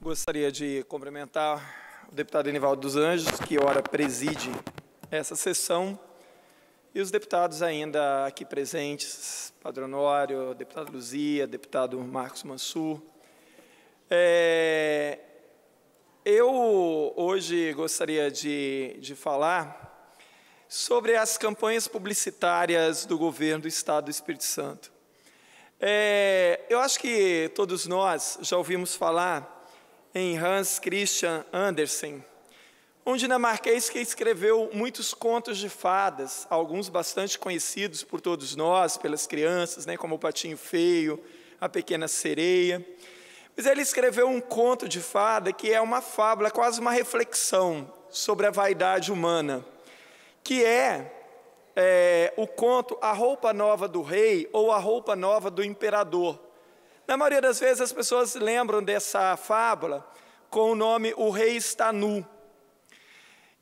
Gostaria de cumprimentar o deputado Enivaldo dos Anjos, que ora preside essa sessão, e os deputados ainda aqui presentes, Padre Honório, deputado Luzia, deputado Marcos Mansur. É, eu hoje gostaria de, de falar sobre as campanhas publicitárias do governo do Estado do Espírito Santo. É, eu acho que todos nós já ouvimos falar em Hans Christian Andersen, um dinamarquês que escreveu muitos contos de fadas, alguns bastante conhecidos por todos nós, pelas crianças, né, como O Patinho Feio, A Pequena Sereia. Mas ele escreveu um conto de fada que é uma fábula, quase uma reflexão sobre a vaidade humana, que é, é o conto A Roupa Nova do Rei ou A Roupa Nova do Imperador. Na maioria das vezes as pessoas lembram dessa fábula com o nome O Rei Está Nu.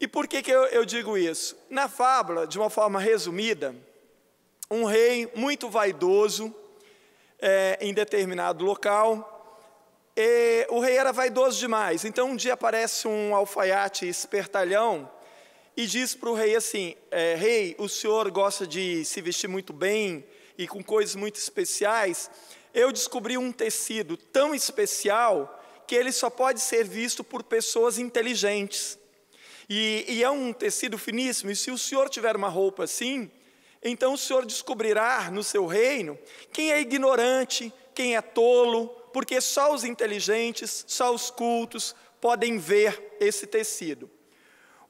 E por que, que eu, eu digo isso? Na fábula, de uma forma resumida, um rei muito vaidoso é, em determinado local. E o rei era vaidoso demais. Então um dia aparece um alfaiate espertalhão e diz para o rei assim: é, Rei, o senhor gosta de se vestir muito bem e com coisas muito especiais eu descobri um tecido tão especial que ele só pode ser visto por pessoas inteligentes. E, e, é um tecido finíssimo, e se o senhor tiver uma roupa assim, então o senhor descobrirá no seu reino quem é ignorante, quem é tolo, porque só os inteligentes, só os cultos podem ver esse tecido.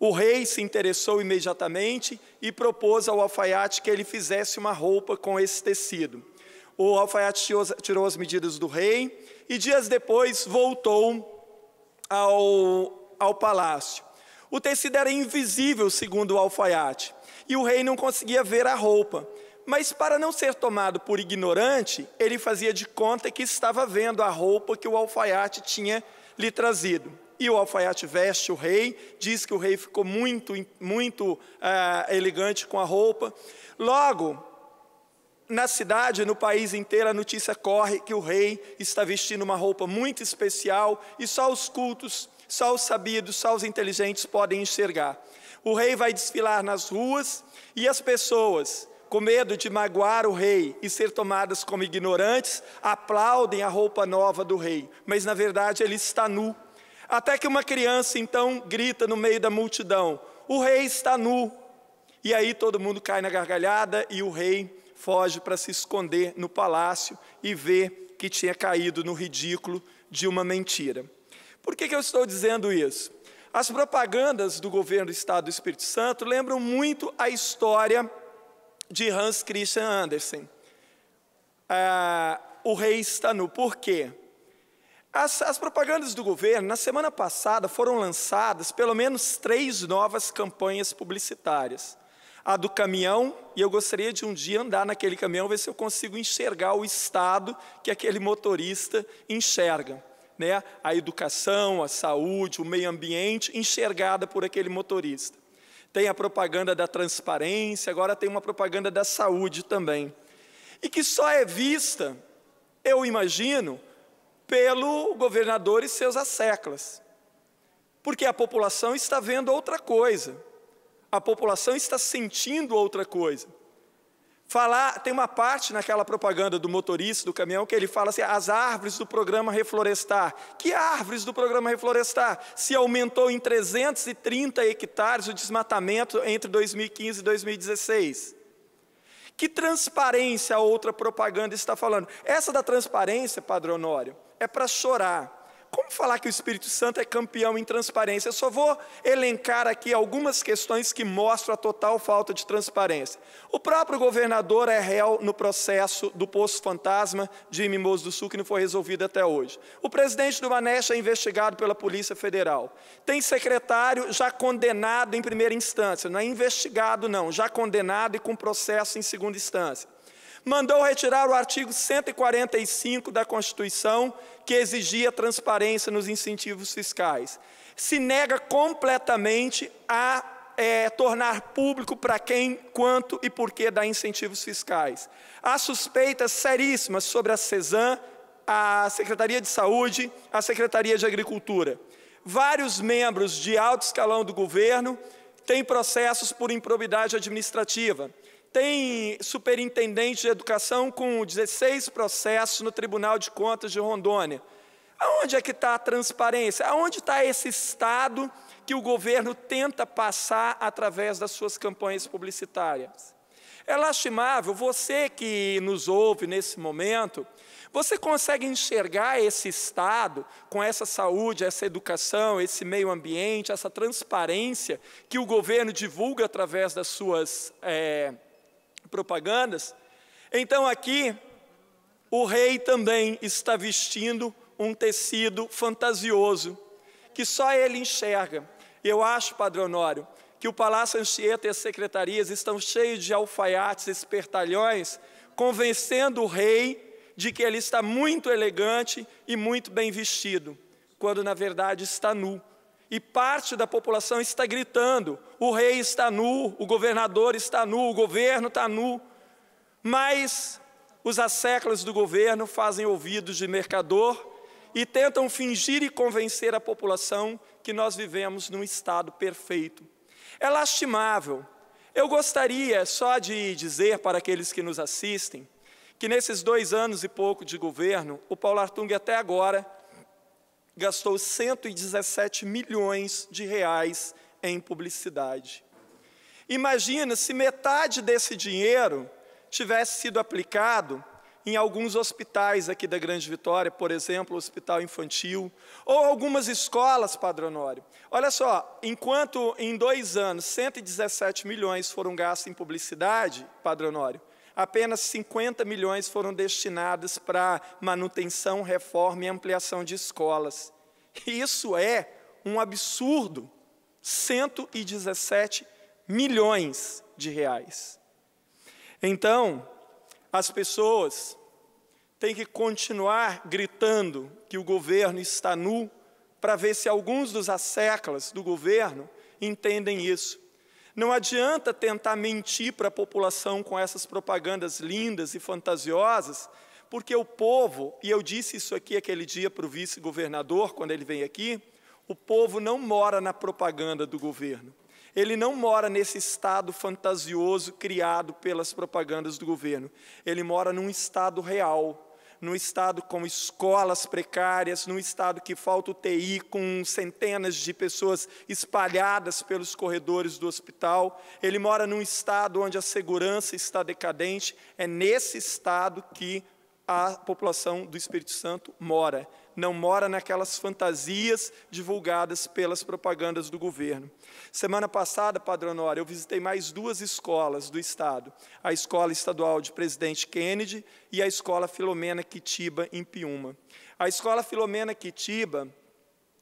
O rei se interessou imediatamente e propôs ao alfaiate que ele fizesse uma roupa com esse tecido o alfaiate tirou as medidas do rei e dias depois voltou ao, ao palácio. O tecido era invisível, segundo o alfaiate, e o rei não conseguia ver a roupa. Mas, para não ser tomado por ignorante, ele fazia de conta que estava vendo a roupa que o alfaiate tinha lhe trazido. E o alfaiate veste o rei, diz que o rei ficou muito, muito ah, elegante com a roupa. Logo, na cidade, no país inteiro, a notícia corre que o rei está vestindo uma roupa muito especial e só os cultos, só os sabidos, só os inteligentes podem enxergar. O rei vai desfilar nas ruas e as pessoas, com medo de magoar o rei e ser tomadas como ignorantes, aplaudem a roupa nova do rei, mas na verdade ele está nu. Até que uma criança então grita no meio da multidão: O rei está nu. E aí todo mundo cai na gargalhada e o rei foge para se esconder no palácio e vê que tinha caído no ridículo de uma mentira. Por que, que eu estou dizendo isso? As propagandas do governo do Estado do Espírito Santo lembram muito a história de Hans Christian Andersen. Ah, o rei está nu. Por quê? As, as, propagandas do governo, na semana passada, foram lançadas pelo menos três novas campanhas publicitárias a do caminhão, e eu gostaria de um dia andar naquele caminhão, ver se eu consigo enxergar o estado que aquele motorista enxerga. Né? A educação, a saúde, o meio ambiente enxergada por aquele motorista. Tem a propaganda da transparência, agora tem uma propaganda da saúde também. E que só é vista, eu imagino, pelo governador e seus asseclas. Porque a população está vendo outra coisa a população está sentindo outra coisa. Falar, tem uma parte naquela propaganda do motorista do caminhão que ele fala assim: as árvores do programa Reflorestar. Que árvores do programa Reflorestar? Se aumentou em 330 hectares o desmatamento entre 2015 e 2016. Que transparência a outra propaganda está falando? Essa da transparência, Padre Honório, é para chorar. Como falar que o Espírito Santo é campeão em transparência? Eu só vou elencar aqui algumas questões que mostram a total falta de transparência. O próprio governador é réu no processo do Poço Fantasma de Mimoso do Sul, que não foi resolvido até hoje. O presidente do Maneste é investigado pela Polícia Federal. Tem secretário já condenado em primeira instância, não é investigado, não, já condenado e com processo em segunda instância mandou retirar o artigo 145 da Constituição, que exigia transparência nos incentivos fiscais. Se nega completamente a é, tornar público para quem, quanto e por que dá incentivos fiscais. Há suspeitas seríssimas sobre a CESAM, a Secretaria de Saúde, a Secretaria de Agricultura. Vários membros de alto escalão do governo têm processos por improbidade administrativa tem superintendente de educação com 16 processos no Tribunal de Contas de Rondônia. Aonde é que está a transparência? Aonde está esse Estado que o governo tenta passar através das suas campanhas publicitárias? É lastimável, você que nos ouve nesse momento, você consegue enxergar esse Estado com essa saúde, essa educação, esse meio ambiente, essa transparência que o governo divulga através das suas é, propagandas. Então aqui, o rei também está vestindo um tecido fantasioso, que só ele enxerga. Eu acho, Padre Honório, que o Palácio Anchieta e as secretarias estão cheios de alfaiates, espertalhões, convencendo o rei de que ele está muito elegante e muito bem vestido, quando na verdade está nu e parte da população está gritando: o rei está nu, o governador está nu, o governo está nu. Mas os asseclas do governo fazem ouvidos de mercador e tentam fingir e convencer a população que nós vivemos num estado perfeito. É lastimável. Eu gostaria só de dizer para aqueles que nos assistem que nesses dois anos e pouco de governo, o Paulo Artung até agora gastou 117 milhões de reais em publicidade. Imagina se metade desse dinheiro tivesse sido aplicado em alguns hospitais aqui da Grande Vitória, por exemplo, o Hospital Infantil, ou algumas escolas, Padre Honório. Olha só, enquanto em dois anos 117 milhões foram gastos em publicidade, Padre Honório, apenas 50 milhões foram destinados para manutenção, reforma e ampliação de escolas. Isso é um absurdo. 117 milhões de reais. Então, as pessoas têm que continuar gritando que o governo está nu para ver se alguns dos asseclas do governo entendem isso. Não adianta tentar mentir para a população com essas propagandas lindas e fantasiosas, porque o povo, e eu disse isso aqui aquele dia para o vice-governador, quando ele veio aqui, o povo não mora na propaganda do governo. Ele não mora nesse estado fantasioso criado pelas propagandas do governo. Ele mora num estado real, num estado com escolas precárias, num estado que falta UTI, com centenas de pessoas espalhadas pelos corredores do hospital. Ele mora num estado onde a segurança está decadente. É nesse estado que a população do Espírito Santo mora não mora naquelas fantasias divulgadas pelas propagandas do governo. Semana passada, Padre Honório, eu visitei mais duas escolas do Estado: a Escola Estadual de Presidente Kennedy e a Escola Filomena Quitiba, em Piuma. A Escola Filomena Quitiba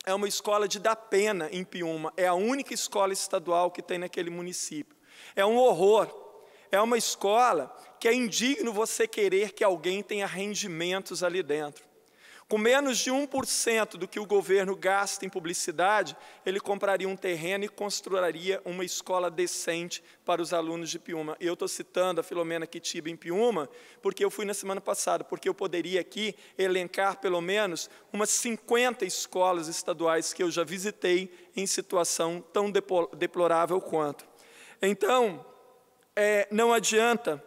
é uma escola de dar pena em Piuma, é a única escola estadual que tem naquele município. É um horror. É uma escola que é indigno você querer que alguém tenha rendimentos ali dentro. Com menos de 1% do que o governo gasta em publicidade, ele compraria um terreno e construiria uma escola decente para os alunos de Piuma. Eu estou citando a Filomena Kitiba em Piuma, porque eu fui na semana passada, porque eu poderia aqui elencar pelo menos umas 50 escolas estaduais que eu já visitei em situação tão deplorável quanto. Então, é, não adianta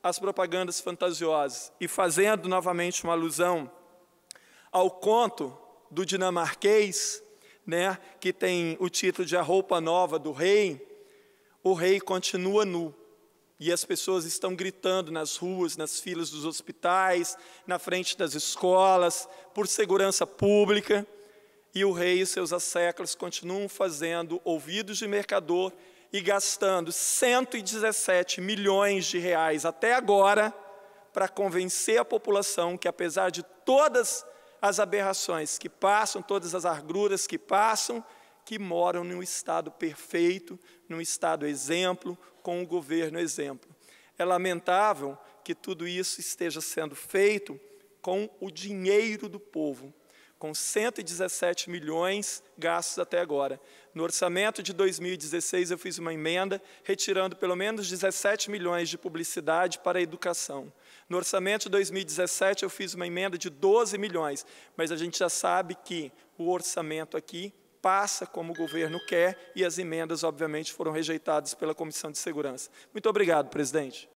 as propagandas fantasiosas. E fazendo novamente uma alusão ao conto do dinamarquês, né, que tem o título de A Roupa Nova do Rei, o rei continua nu. E as pessoas estão gritando nas ruas, nas filas dos hospitais, na frente das escolas, por segurança pública. E o rei e seus asseclas continuam fazendo ouvidos de mercador e gastando 117 milhões de reais até agora para convencer a população que, apesar de todas as as aberrações que passam, todas as agruras que passam, que moram num estado perfeito, num estado exemplo, com o um governo exemplo. É lamentável que tudo isso esteja sendo feito com o dinheiro do povo, com 117 milhões gastos até agora. No orçamento de 2016, eu fiz uma emenda retirando pelo menos 17 milhões de publicidade para a educação. No orçamento de 2017, eu fiz uma emenda de 12 milhões, mas a gente já sabe que o orçamento aqui passa como o governo quer e as emendas, obviamente, foram rejeitadas pela Comissão de Segurança. Muito obrigado, presidente.